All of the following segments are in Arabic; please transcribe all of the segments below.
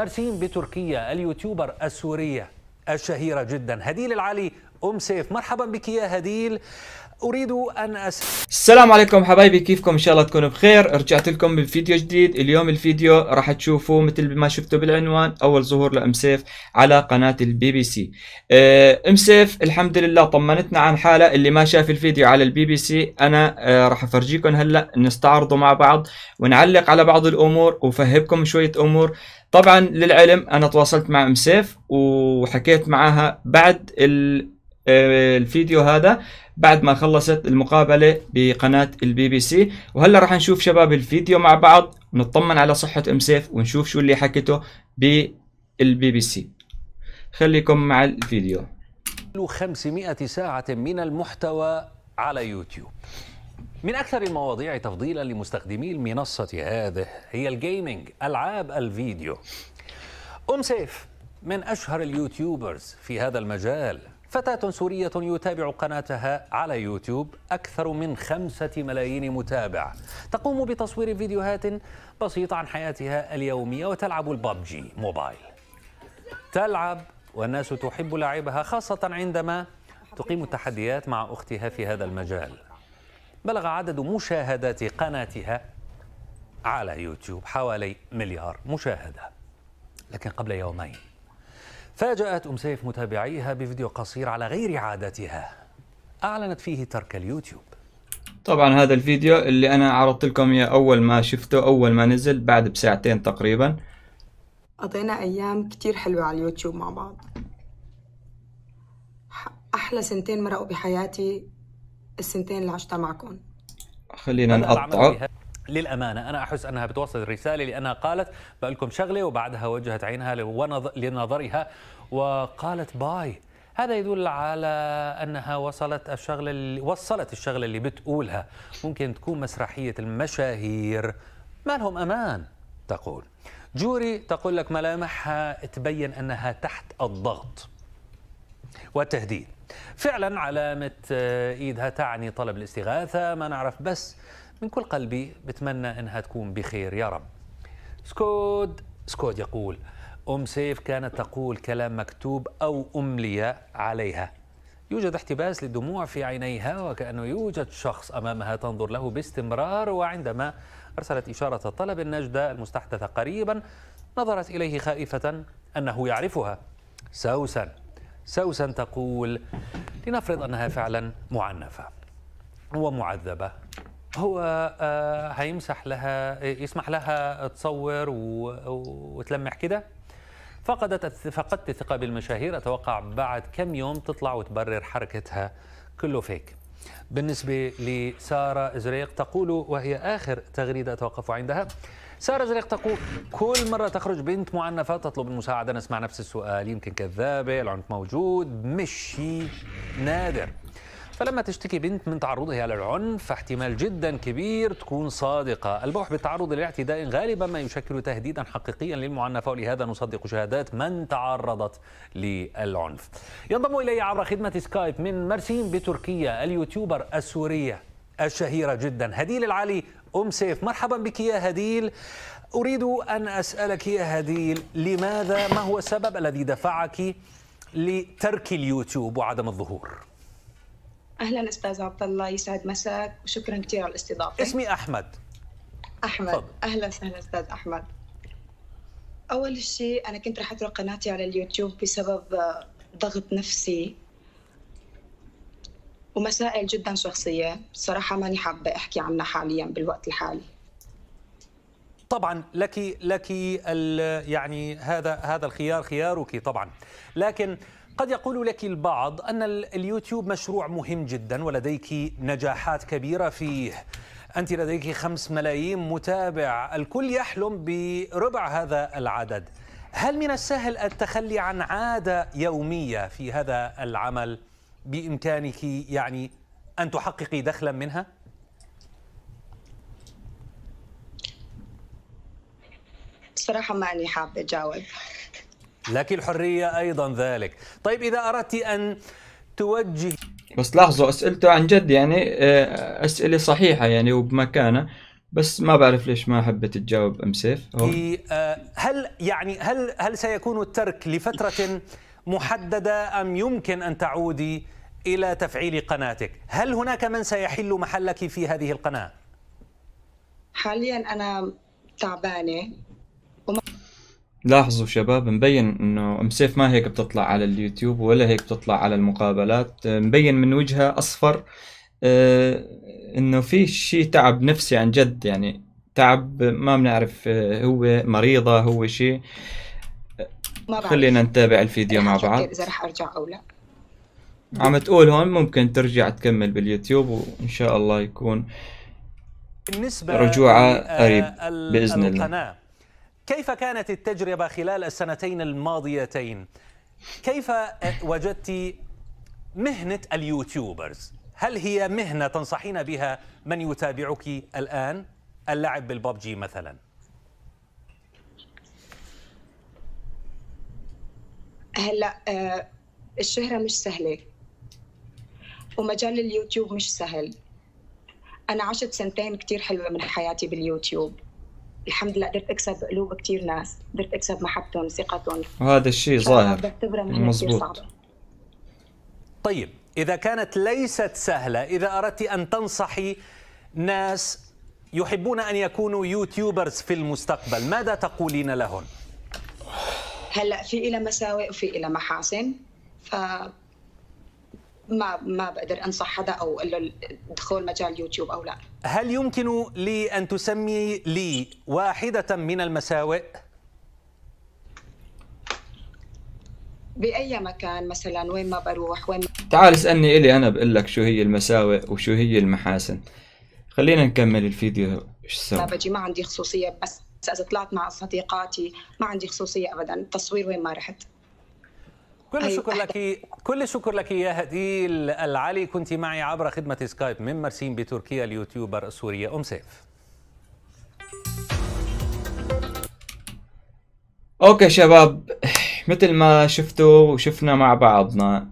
مرسين بتركيا اليوتيوبر السورية الشهيرة جدا هديل العلي أم سيف مرحبا بك يا هديل أريد أن أس... السلام عليكم حبايبي كيفكم إن شاء الله تكونوا بخير رجعت لكم بفيديو جديد اليوم الفيديو راح تشوفوا مثل ما شفتوا بالعنوان أول ظهور لأم سيف على قناة البي بي سي آه، أم سيف الحمد لله طمنتنا عن حالة اللي ما شاف الفيديو على البي بي سي أنا آه، راح أفرجيكم هلأ نستعرضه مع بعض ونعلق على بعض الأمور وفهبكم شوية أمور طبعا للعلم انا تواصلت مع ام سيف وحكيت معاها بعد آه، الفيديو هذا بعد ما خلصت المقابله بقناه البي بي سي وهلا راح نشوف شباب الفيديو مع بعض نطمن على صحه ام سيف ونشوف شو اللي حكته بالبي بي سي خليكم مع الفيديو 500 ساعه من المحتوى على يوتيوب من أكثر المواضيع تفضيلا لمستخدمي المنصة هذه هي الجيمنج ألعاب الفيديو أم سيف من أشهر اليوتيوبرز في هذا المجال فتاة سورية يتابع قناتها على يوتيوب أكثر من خمسة ملايين متابع تقوم بتصوير فيديوهات بسيطة عن حياتها اليومية وتلعب الببجي موبايل تلعب والناس تحب لعبها خاصة عندما تقيم التحديات مع أختها في هذا المجال بلغ عدد مشاهدات قناتها على يوتيوب حوالي مليار مشاهدة لكن قبل يومين فاجأت أم سيف متابعيها بفيديو قصير على غير عادتها أعلنت فيه ترك اليوتيوب طبعا هذا الفيديو اللي أنا عرضت لكم إياه أول ما شفته أول ما نزل بعد بساعتين تقريبا قضينا أيام كتير حلوة على اليوتيوب مع بعض أحلى سنتين مرقوا بحياتي السنتين اللي عشتها معكم خلينا نقطع للأمانة أنا أحس أنها بتوصل الرسالة لأنها قالت بقول لكم شغلة وبعدها وجهت عينها لنظرها وقالت باي هذا يدل على انها وصلت الشغله اللي وصلت الشغله اللي بتقولها ممكن تكون مسرحيه المشاهير ما لهم امان تقول جوري تقول لك ملامحها تبين انها تحت الضغط والتهديد فعلا علامة آه، إيدها تعني طلب الاستغاثة ما نعرف بس من كل قلبي بتمنى إنها تكون بخير يا رب سكود سكود يقول أم سيف كانت تقول كلام مكتوب أو أملي عليها يوجد احتباس للدموع في عينيها وكأنه يوجد شخص أمامها تنظر له باستمرار وعندما أرسلت إشارة طلب النجدة المستحدثة قريبا نظرت إليه خائفة أنه يعرفها سوسن سوسن تقول لنفرض أنها فعلا معنفة ومعذبة هو آه، هيمسح لها يسمح لها تصور وتلمح كده فقدت فقدت الثقه بالمشاهير اتوقع بعد كم يوم تطلع وتبرر حركتها كله فيك بالنسبة لسارة زريق تقول وهي آخر تغريدة أتوقف عندها سارة زريق تقول كل مرة تخرج بنت معنفة تطلب المساعدة نسمع نفس السؤال يمكن كذابة العنف موجود مشي نادر فلما تشتكي بنت من تعرضها للعنف فاحتمال جدا كبير تكون صادقة البوح بالتعرض للاعتداء غالبا ما يشكل تهديدا حقيقيا للمعنفة ولهذا نصدق شهادات من تعرضت للعنف ينضم إلي عبر خدمة سكايب من مرسين بتركيا اليوتيوبر السورية الشهيرة جدا هديل العلي أم سيف مرحبا بك يا هديل أريد أن أسألك يا هديل لماذا ما هو السبب الذي دفعك لترك اليوتيوب وعدم الظهور اهلا استاذ عبد الله يسعد مساك وشكرا كثير على الاستضافه اسمي احمد احمد فضل. اهلا وسهلا استاذ احمد اول شيء انا كنت رح اترك قناتي على اليوتيوب بسبب آه، ضغط نفسي ومسائل جدا شخصيه صراحه ماني حابه احكي عنها حاليا بالوقت الحالي طبعا لك لك يعني هذا هذا الخيار خيارك طبعا لكن قد يقول لك البعض أن اليوتيوب مشروع مهم جدا ولديك نجاحات كبيرة فيه أنت لديك خمس ملايين متابع الكل يحلم بربع هذا العدد هل من السهل التخلي عن عادة يومية في هذا العمل بإمكانك يعني أن تحققي دخلا منها؟ بصراحة ماني حابة أجاوب لك الحرية أيضا ذلك طيب إذا أردت أن توجه بس لاحظوا أسئلته عن جد يعني آه، أسئلة صحيحة يعني وبمكانة بس ما بعرف ليش ما حبت تجاوب أم سيف آه، هل يعني هل هل سيكون الترك لفترة محددة أم يمكن أن تعودي إلى تفعيل قناتك هل هناك من سيحل محلك في هذه القناة حاليا أنا تعبانة لاحظوا شباب مبين انه ام سيف ما هيك بتطلع على اليوتيوب ولا هيك بتطلع على المقابلات آه، مبين من وجهها اصفر آه، انه في شيء تعب نفسي عن جد يعني تعب ما بنعرف آه، هو مريضه هو شيء خلينا نتابع الفيديو مع بعض اذا رح ارجع او لا عم تقول هون ممكن ترجع تكمل باليوتيوب وان شاء الله يكون بالنسبه رجوعها قريب باذن الله كيف كانت التجربة خلال السنتين الماضيتين؟ كيف آه، وجدت مهنة اليوتيوبرز؟ هل هي مهنة تنصحين بها من يتابعك الآن؟ اللعب بالببجي مثلا هلا آه، الشهرة مش سهلة ومجال اليوتيوب مش سهل أنا عشت سنتين كتير حلوة من حياتي باليوتيوب الحمد لله قدرت اكسب قلوب كثير ناس قدرت اكسب محبتهم ثقتهم وهذا الشيء ظاهر بعتبرها مهنه مزبوط. صعبه طيب اذا كانت ليست سهله اذا اردت ان تنصحي ناس يحبون ان يكونوا يوتيوبرز في المستقبل ماذا تقولين لهم هلا في إلى مساوئ وفي إلى محاسن ف ما ما بقدر انصح حدا او اقول له دخول مجال يوتيوب او لا هل يمكن لي ان تسمي لي واحده من المساوئ باي مكان مثلا وين ما بروح وين تعال اسالني الي انا بقول لك شو هي المساوئ وشو هي المحاسن خلينا نكمل الفيديو شو ما بجي ما عندي خصوصيه بس اذا طلعت مع صديقاتي ما عندي خصوصيه ابدا التصوير وين ما رحت كل الشكر أيوة. لك كل الشكر لك يا هديل العلي كنت معي عبر خدمة سكايب من مرسين بتركيا اليوتيوبر السورية أم سيف اوكي شباب مثل ما شفتوا وشفنا مع بعضنا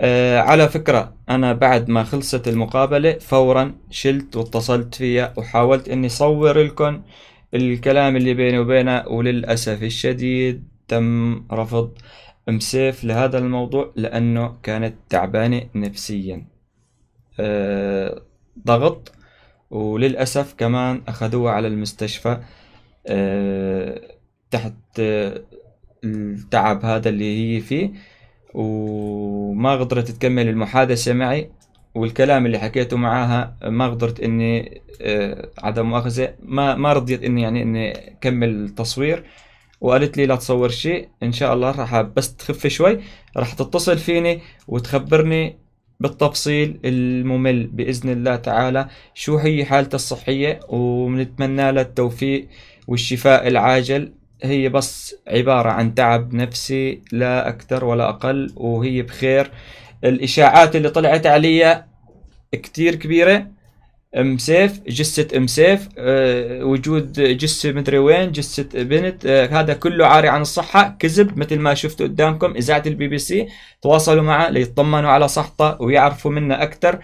أه على فكرة أنا بعد ما خلصت المقابلة فورا شلت واتصلت فيها وحاولت إني صور لكم الكلام اللي بيني وبينها وللأسف الشديد تم رفض مسيف لهذا الموضوع لأنه كانت تعبانة نفسيا أه ضغط وللأسف كمان أخذوها على المستشفى أه تحت آه، التعب هذا اللي هي فيه وما قدرت تكمل المحادثة معي والكلام اللي حكيته معاها ما قدرت اني آه، عدم مؤاخذة ما ما رضيت اني يعني اني اكمل التصوير وقالت لي لا تصور شيء ان شاء الله راح بس تخف شوي راح تتصل فيني وتخبرني بالتفصيل الممل باذن الله تعالى شو هي حالتها الصحيه ومنتمنى لها التوفيق والشفاء العاجل هي بس عبارة عن تعب نفسي لا أكثر ولا أقل وهي بخير الإشاعات اللي طلعت عليها كتير كبيرة ام سيف جثه ام سيف أه وجود جثه مدري وين جثه بنت أه هذا كله عاري عن الصحه كذب مثل ما شفتوا قدامكم اذاعه البي بي سي تواصلوا معه ليطمنوا على صحته ويعرفوا منه اكثر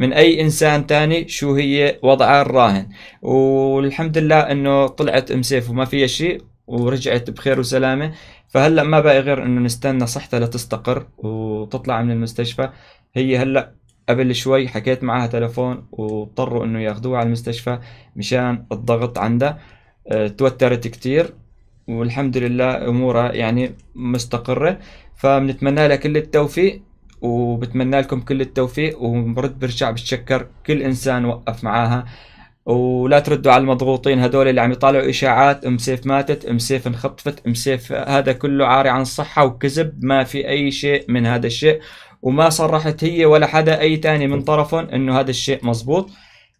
من اي انسان تاني شو هي وضعها الراهن والحمد لله انه طلعت ام سيف وما فيها شيء ورجعت بخير وسلامه فهلا ما بقى غير انه نستنى صحتها لتستقر وتطلع من المستشفى هي هلا قبل شوي حكيت معها تلفون واضطروا انه ياخذوها على المستشفى مشان الضغط عندها آه، توترت كتير والحمد لله امورها يعني مستقرة فبنتمنى لها كل التوفيق وبتمنى لكم كل التوفيق وبرد برجع بتشكر كل انسان وقف معاها ولا تردوا على المضغوطين هدول اللي عم يطالعوا اشاعات ام سيف ماتت ام سيف انخطفت ام سيف هذا كله عاري عن الصحه وكذب ما في اي شيء من هذا الشيء وما صرحت هي ولا حدا اي تاني من طرفهم انه هذا الشيء مزبوط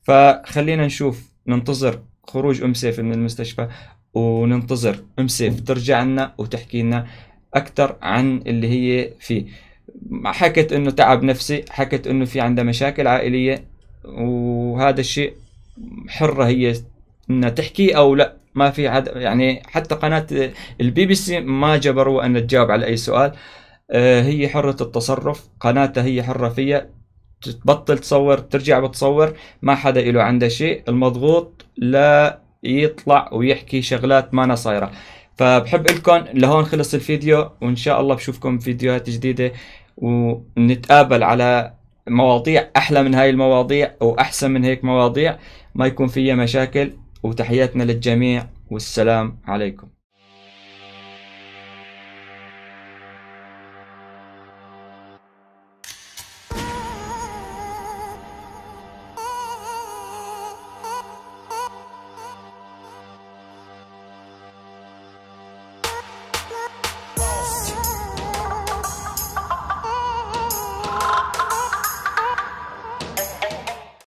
فخلينا نشوف ننتظر خروج ام سيف من المستشفى وننتظر ام سيف ترجع لنا وتحكي لنا اكثر عن اللي هي فيه حكت انه تعب نفسي حكت انه في عندها مشاكل عائليه وهذا الشيء حره هي انها تحكي او لا ما في عد... يعني حتى قناه البي بي سي ما جبروها ان تجاوب على اي سؤال آه، هي حرة التصرف قناتها هي حرة فيها تبطل تصور ترجع بتصور ما حدا إله عنده شيء المضغوط لا يطلع ويحكي شغلات ما صايرة فبحب لكم لهون خلص الفيديو وإن شاء الله بشوفكم فيديوهات جديدة ونتقابل على مواضيع أحلى من هاي المواضيع وأحسن من هيك مواضيع ما يكون فيها مشاكل وتحياتنا للجميع والسلام عليكم